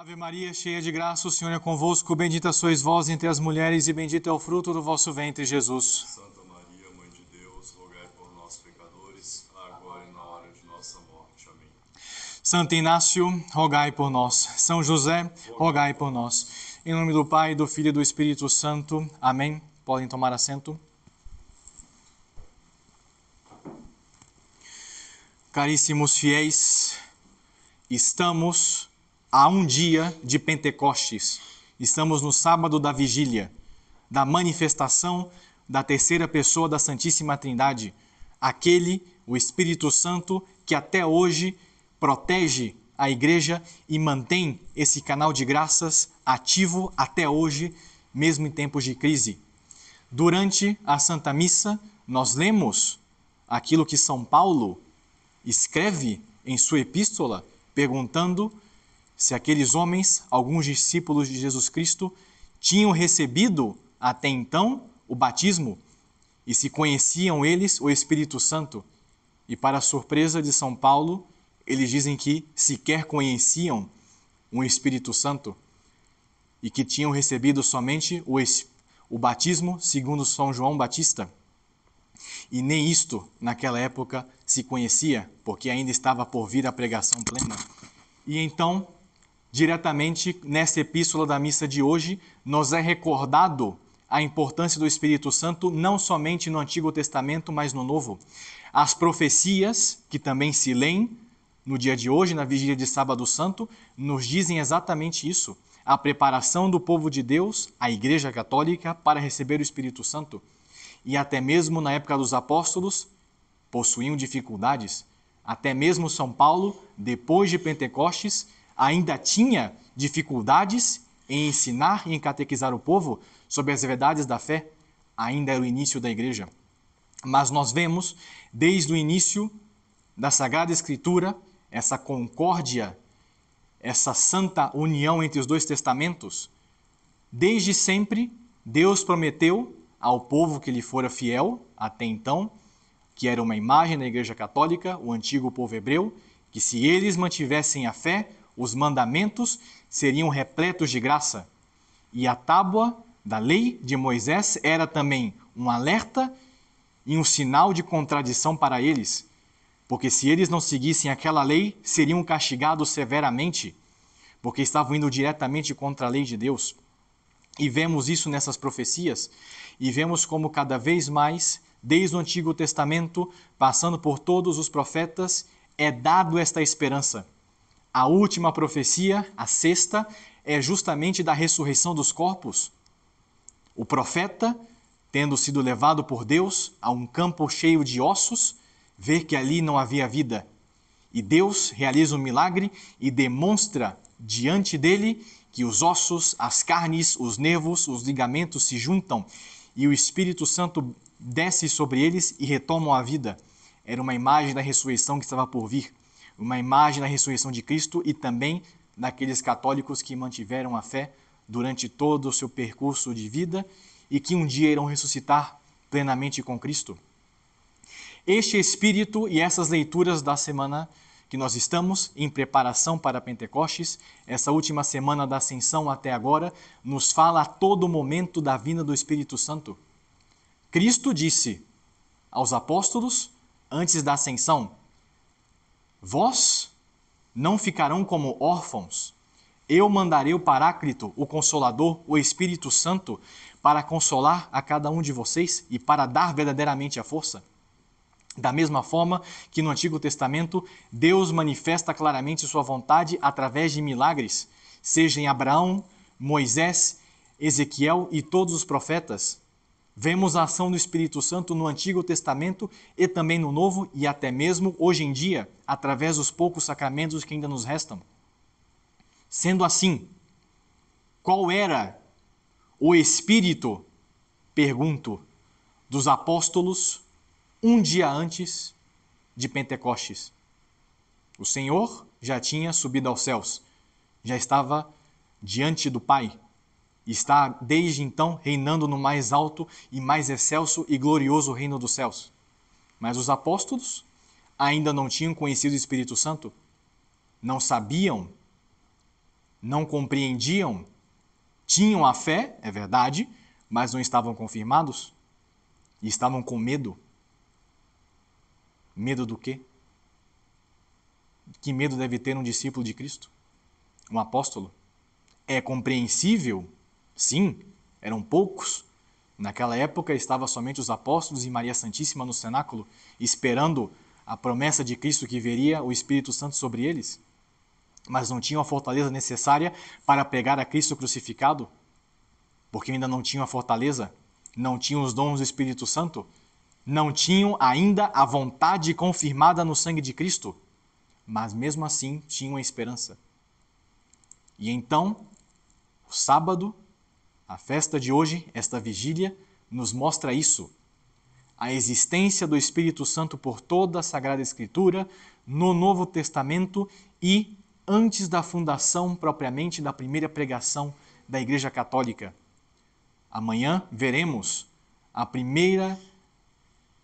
Ave Maria, cheia de graça, o Senhor é convosco. Bendita sois vós entre as mulheres, e bendito é o fruto do vosso ventre, Jesus. Santa Maria, Mãe de Deus, rogai por nós, pecadores, agora e na hora de nossa morte. Amém. Santo Inácio, rogai por nós. São José, rogai por nós. Em nome do Pai, do Filho e do Espírito Santo. Amém. Podem tomar assento. Caríssimos fiéis, estamos a um dia de Pentecostes. Estamos no sábado da vigília, da manifestação da terceira pessoa da Santíssima Trindade, aquele, o Espírito Santo, que até hoje protege a igreja e mantém esse canal de graças ativo até hoje, mesmo em tempos de crise. Durante a Santa Missa, nós lemos aquilo que São Paulo escreve em sua epístola, perguntando se aqueles homens, alguns discípulos de Jesus Cristo, tinham recebido até então o batismo e se conheciam eles o Espírito Santo. E, para a surpresa de São Paulo, eles dizem que sequer conheciam um Espírito Santo e que tinham recebido somente o, o batismo segundo São João Batista. E nem isto, naquela época, se conhecia, porque ainda estava por vir a pregação plena. E então Diretamente nessa epístola da missa de hoje, nos é recordado a importância do Espírito Santo não somente no Antigo Testamento, mas no Novo. As profecias, que também se leem no dia de hoje, na vigília de Sábado Santo, nos dizem exatamente isso. A preparação do povo de Deus, a Igreja Católica, para receber o Espírito Santo. E até mesmo na época dos apóstolos, possuíam dificuldades. Até mesmo São Paulo, depois de Pentecostes, ainda tinha dificuldades em ensinar e em catequizar o povo sobre as verdades da fé, ainda era o início da igreja. Mas nós vemos, desde o início da Sagrada Escritura, essa concórdia, essa santa união entre os dois testamentos. Desde sempre, Deus prometeu ao povo que lhe fora fiel, até então, que era uma imagem da Igreja Católica, o antigo povo hebreu, que se eles mantivessem a fé, os mandamentos seriam repletos de graça. E a tábua da lei de Moisés era também um alerta e um sinal de contradição para eles, porque se eles não seguissem aquela lei, seriam castigados severamente, porque estavam indo diretamente contra a lei de Deus. E vemos isso nessas profecias, e vemos como cada vez mais, desde o Antigo Testamento, passando por todos os profetas, é dado esta esperança a última profecia, a sexta, é justamente da ressurreição dos corpos. O profeta, tendo sido levado por Deus a um campo cheio de ossos, vê que ali não havia vida. E Deus realiza um milagre e demonstra diante dele que os ossos, as carnes, os nervos, os ligamentos se juntam e o Espírito Santo desce sobre eles e retomam a vida. Era uma imagem da ressurreição que estava por vir uma imagem da ressurreição de Cristo e também daqueles católicos que mantiveram a fé durante todo o seu percurso de vida e que um dia irão ressuscitar plenamente com Cristo. Este espírito e essas leituras da semana que nós estamos em preparação para Pentecostes, essa última semana da ascensão até agora, nos fala a todo momento da vinda do Espírito Santo. Cristo disse aos apóstolos antes da ascensão: Vós não ficarão como órfãos. Eu mandarei o Paráclito, o Consolador, o Espírito Santo, para consolar a cada um de vocês e para dar verdadeiramente a força. Da mesma forma que no Antigo Testamento, Deus manifesta claramente sua vontade através de milagres, seja em Abraão, Moisés, Ezequiel e todos os profetas. Vemos a ação do Espírito Santo no Antigo Testamento e também no Novo e até mesmo hoje em dia, através dos poucos sacramentos que ainda nos restam. Sendo assim, qual era o espírito, pergunto, dos apóstolos um dia antes de Pentecostes? O Senhor já tinha subido aos céus, já estava diante do Pai está desde então reinando no mais alto e mais excelso e glorioso reino dos céus. Mas os apóstolos ainda não tinham conhecido o Espírito Santo, não sabiam, não compreendiam, tinham a fé, é verdade, mas não estavam confirmados e estavam com medo. Medo do quê? Que medo deve ter um discípulo de Cristo? Um apóstolo? É compreensível Sim, eram poucos. Naquela época estava somente os apóstolos e Maria Santíssima no cenáculo, esperando a promessa de Cristo que veria o Espírito Santo sobre eles, mas não tinham a fortaleza necessária para pegar a Cristo crucificado, porque ainda não tinham a fortaleza, não tinham os dons do Espírito Santo, não tinham ainda a vontade confirmada no sangue de Cristo, mas mesmo assim tinham a esperança. E então, o sábado a festa de hoje, esta vigília, nos mostra isso. A existência do Espírito Santo por toda a Sagrada Escritura, no Novo Testamento e antes da fundação propriamente da primeira pregação da Igreja Católica. Amanhã veremos a primeira,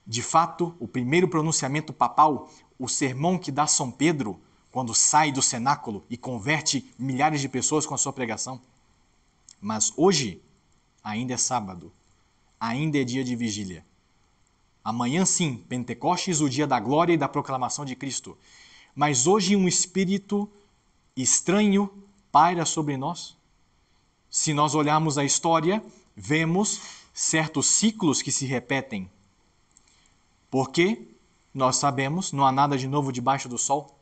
de fato, o primeiro pronunciamento papal, o sermão que dá São Pedro quando sai do cenáculo e converte milhares de pessoas com a sua pregação. Mas hoje ainda é sábado, ainda é dia de vigília. Amanhã, sim, Pentecostes, o dia da glória e da proclamação de Cristo. Mas hoje um espírito estranho paira sobre nós. Se nós olharmos a história, vemos certos ciclos que se repetem. Porque nós sabemos, não há nada de novo debaixo do sol.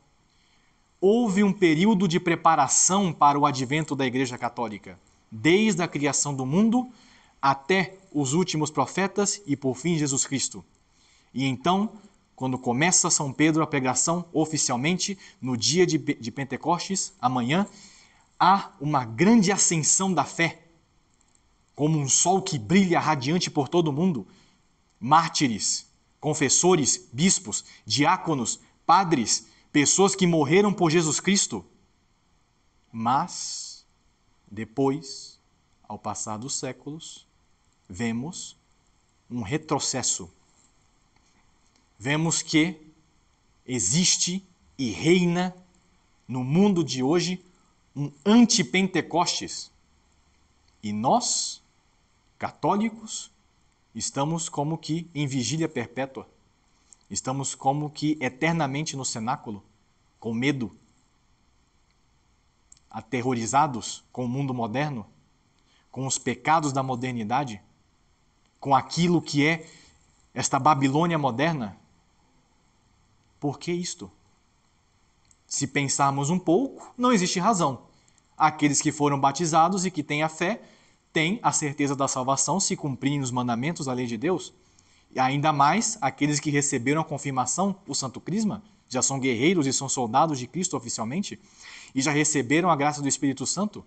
Houve um período de preparação para o advento da Igreja Católica desde a criação do mundo até os últimos profetas e por fim Jesus Cristo. E então, quando começa São Pedro a pregação oficialmente, no dia de, Pentecostes, amanhã, há uma grande ascensão da fé, como um sol que brilha radiante por todo o mundo. Mártires, confessores, bispos, diáconos, padres, pessoas que morreram por Jesus Cristo. Mas depois, ao passar dos séculos, vemos um retrocesso. Vemos que existe e reina no mundo de hoje um antipentecostes. E nós, católicos, estamos como que em vigília perpétua. Estamos como que eternamente no cenáculo, com medo, aterrorizados com o mundo moderno, com os pecados da modernidade, com aquilo que é esta Babilônia moderna? Por que isto? Se pensarmos um pouco, não existe razão. Aqueles que foram batizados e que têm a fé têm a certeza da salvação se cumprirem os mandamentos da lei de Deus. E ainda mais aqueles que receberam a confirmação, o Santo Crisma, já são guerreiros e são soldados de Cristo oficialmente, e já receberam a graça do Espírito Santo.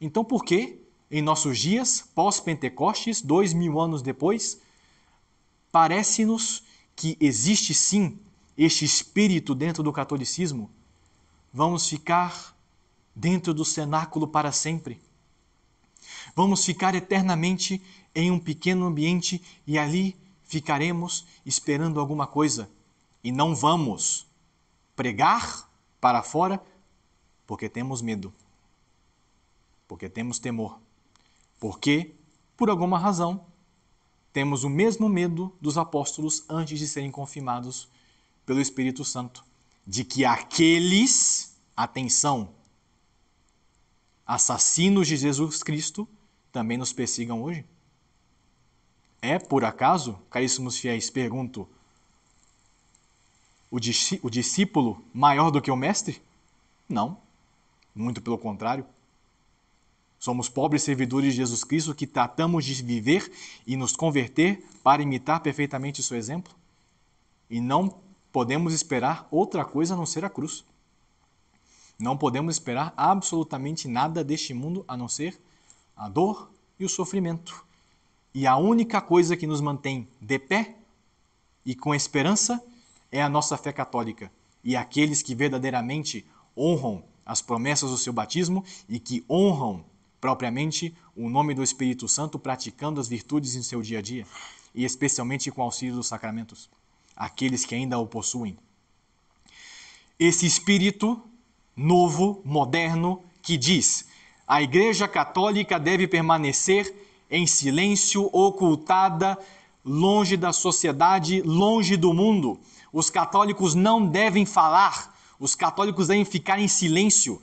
Então, por que, em nossos dias, pós-Pentecostes, dois mil anos depois, parece-nos que existe sim este espírito dentro do catolicismo? Vamos ficar dentro do cenáculo para sempre? Vamos ficar eternamente em um pequeno ambiente e ali ficaremos esperando alguma coisa. E não vamos pregar para fora porque temos medo, porque temos temor, porque, por alguma razão, temos o mesmo medo dos apóstolos antes de serem confirmados pelo Espírito Santo, de que aqueles, atenção, assassinos de Jesus Cristo, também nos persigam hoje? É por acaso, caríssimos fiéis, pergunto, o, dis o discípulo maior do que o mestre? Não, muito pelo contrário. Somos pobres servidores de Jesus Cristo que tratamos de viver e nos converter para imitar perfeitamente o seu exemplo. E não podemos esperar outra coisa a não ser a cruz. Não podemos esperar absolutamente nada deste mundo a não ser a dor e o sofrimento. E a única coisa que nos mantém de pé e com esperança é a nossa fé católica. E aqueles que verdadeiramente honram as promessas do seu batismo e que honram propriamente o nome do Espírito Santo, praticando as virtudes em seu dia a dia, e especialmente com o auxílio dos sacramentos, aqueles que ainda o possuem. Esse espírito novo, moderno, que diz: a Igreja Católica deve permanecer em silêncio, ocultada, longe da sociedade, longe do mundo. Os católicos não devem falar, os católicos devem ficar em silêncio.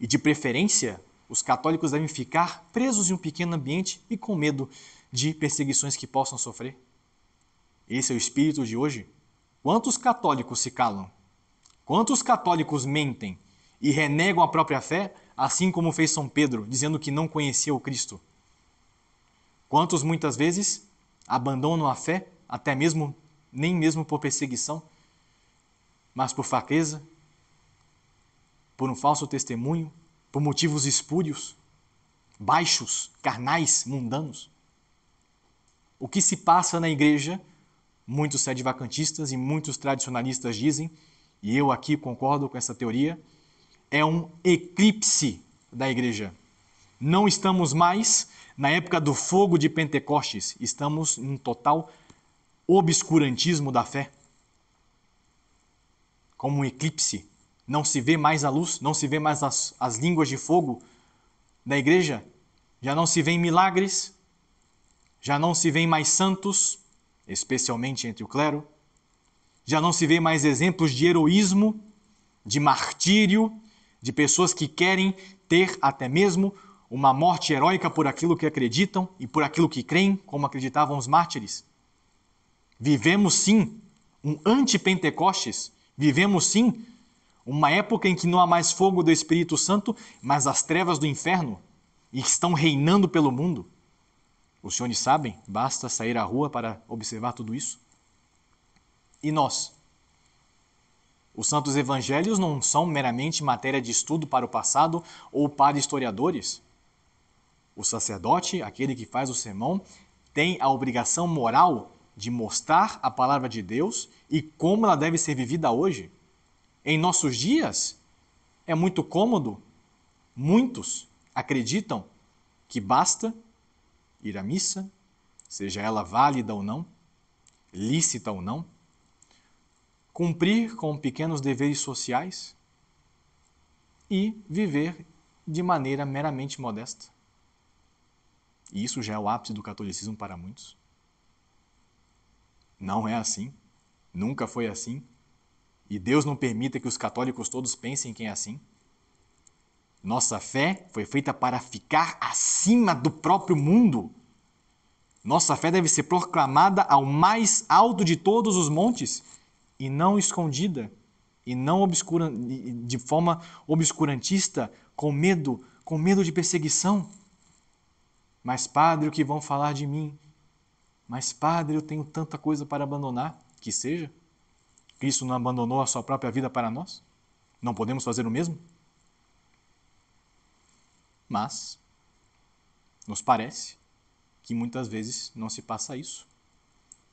E de preferência, os católicos devem ficar presos em um pequeno ambiente e com medo de perseguições que possam sofrer. Esse é o espírito de hoje. Quantos católicos se calam? Quantos católicos mentem? e renegam a própria fé, assim como fez São Pedro, dizendo que não conhecia o Cristo. Quantos muitas vezes abandonam a fé, até mesmo nem mesmo por perseguição, mas por fraqueza, por um falso testemunho, por motivos espúrios, baixos, carnais, mundanos. O que se passa na igreja, muitos sedivacantistas e muitos tradicionalistas dizem, e eu aqui concordo com essa teoria, é um eclipse da igreja. Não estamos mais na época do fogo de Pentecostes, estamos em um total obscurantismo da fé. Como um eclipse. Não se vê mais a luz, não se vê mais as, as línguas de fogo da igreja, já não se vêem milagres, já não se vêem mais santos, especialmente entre o clero, já não se vê mais exemplos de heroísmo, de martírio, de pessoas que querem ter até mesmo uma morte heróica por aquilo que acreditam e por aquilo que creem, como acreditavam os mártires. Vivemos sim um anti-Pentecostes, vivemos sim uma época em que não há mais fogo do Espírito Santo, mas as trevas do inferno e estão reinando pelo mundo. Os senhores sabem, basta sair à rua para observar tudo isso. E nós? Os santos evangelhos não são meramente matéria de estudo para o passado ou para historiadores? O sacerdote, aquele que faz o sermão, tem a obrigação moral de mostrar a palavra de Deus e como ela deve ser vivida hoje. Em nossos dias, é muito cômodo, muitos acreditam que basta ir à missa, seja ela válida ou não, lícita ou não cumprir com pequenos deveres sociais e viver de maneira meramente modesta. E isso já é o ápice do catolicismo para muitos. Não é assim. Nunca foi assim. E Deus não permita que os católicos todos pensem que é assim. Nossa fé foi feita para ficar acima do próprio mundo. Nossa fé deve ser proclamada ao mais alto de todos os montes e não escondida, e não obscura, de forma obscurantista, com medo, com medo de perseguição. Mas, padre, o que vão falar de mim? Mas, padre, eu tenho tanta coisa para abandonar. Que seja. Cristo não abandonou a sua própria vida para nós? Não podemos fazer o mesmo? Mas, nos parece que muitas vezes não se passa isso.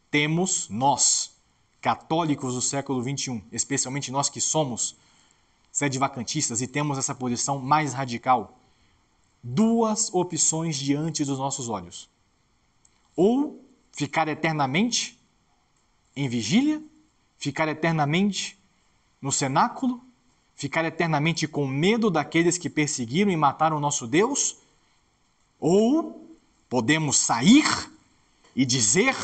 Temos nós, católicos do século XXI, especialmente nós que somos sede vacantistas e temos essa posição mais radical, duas opções diante dos nossos olhos: ou ficar eternamente em vigília, ficar eternamente no cenáculo, ficar eternamente com medo daqueles que perseguiram e mataram o nosso Deus, ou podemos sair e dizer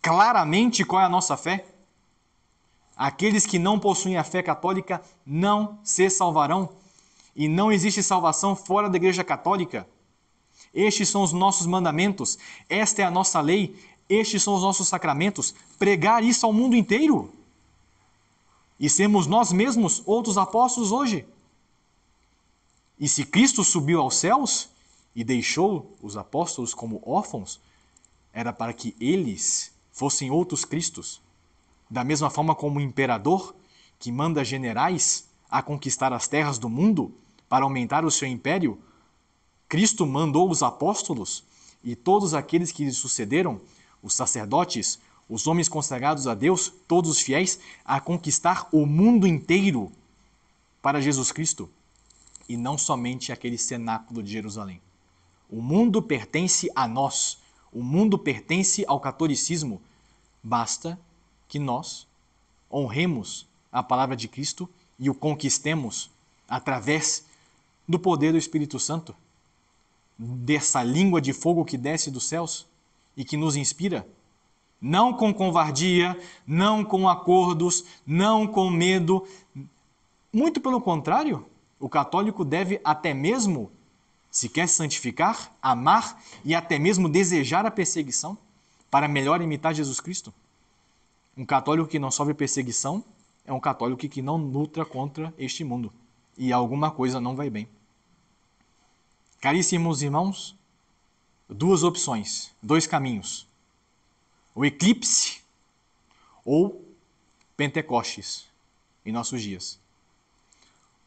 claramente qual é a nossa fé Aqueles que não possuem a fé católica não se salvarão. E não existe salvação fora da Igreja Católica. Estes são os nossos mandamentos, esta é a nossa lei, estes são os nossos sacramentos. Pregar isso ao mundo inteiro. E sermos nós mesmos outros apóstolos hoje. E se Cristo subiu aos céus e deixou os apóstolos como órfãos, era para que eles fossem outros Cristos da mesma forma como o imperador, que manda generais a conquistar as terras do mundo para aumentar o seu império, Cristo mandou os apóstolos e todos aqueles que lhe sucederam, os sacerdotes, os homens consagrados a Deus, todos os fiéis, a conquistar o mundo inteiro para Jesus Cristo e não somente aquele cenáculo de Jerusalém. O mundo pertence a nós, o mundo pertence ao catolicismo. Basta que nós honremos a palavra de Cristo e o conquistemos através do poder do Espírito Santo, dessa língua de fogo que desce dos céus e que nos inspira, não com covardia, não com acordos, não com medo. Muito pelo contrário, o católico deve até mesmo, se quer santificar, amar e até mesmo desejar a perseguição para melhor imitar Jesus Cristo. Um católico que não sofre perseguição é um católico que não luta contra este mundo. E alguma coisa não vai bem. Caríssimos irmãos, duas opções, dois caminhos: o eclipse ou Pentecostes em nossos dias.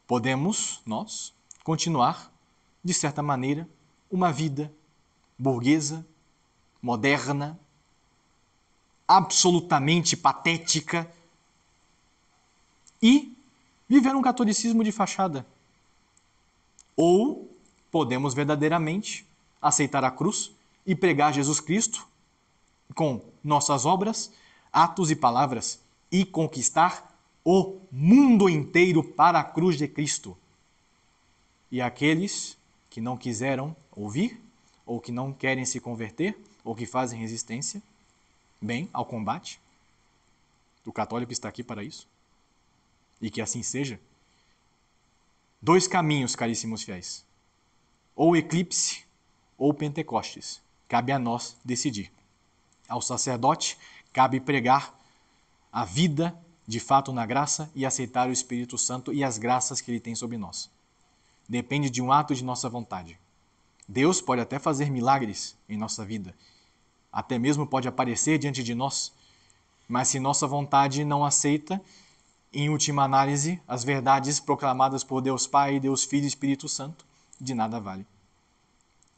Podemos, nós, continuar, de certa maneira, uma vida burguesa, moderna, absolutamente patética e viver um catolicismo de fachada. Ou podemos verdadeiramente aceitar a cruz e pregar Jesus Cristo com nossas obras, atos e palavras e conquistar o mundo inteiro para a cruz de Cristo. E aqueles que não quiseram ouvir, ou que não querem se converter, ou que fazem resistência, bem ao combate? O católico está aqui para isso? E que assim seja? Dois caminhos, caríssimos fiéis: ou eclipse ou Pentecostes. Cabe a nós decidir. Ao sacerdote cabe pregar a vida de fato na graça e aceitar o Espírito Santo e as graças que ele tem sobre nós. Depende de um ato de nossa vontade. Deus pode até fazer milagres em nossa vida até mesmo pode aparecer diante de nós. Mas se nossa vontade não aceita, em última análise, as verdades proclamadas por Deus Pai, Deus Filho e Espírito Santo, de nada vale.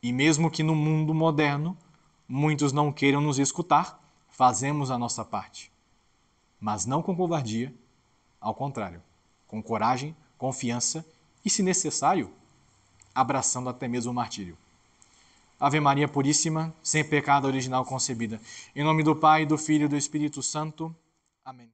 E mesmo que no mundo moderno muitos não queiram nos escutar, fazemos a nossa parte. Mas não com covardia, ao contrário, com coragem, confiança e, se necessário, abraçando até mesmo o martírio. Ave Maria Puríssima, sem pecado original concebida. Em nome do Pai, do Filho e do Espírito Santo. Amém.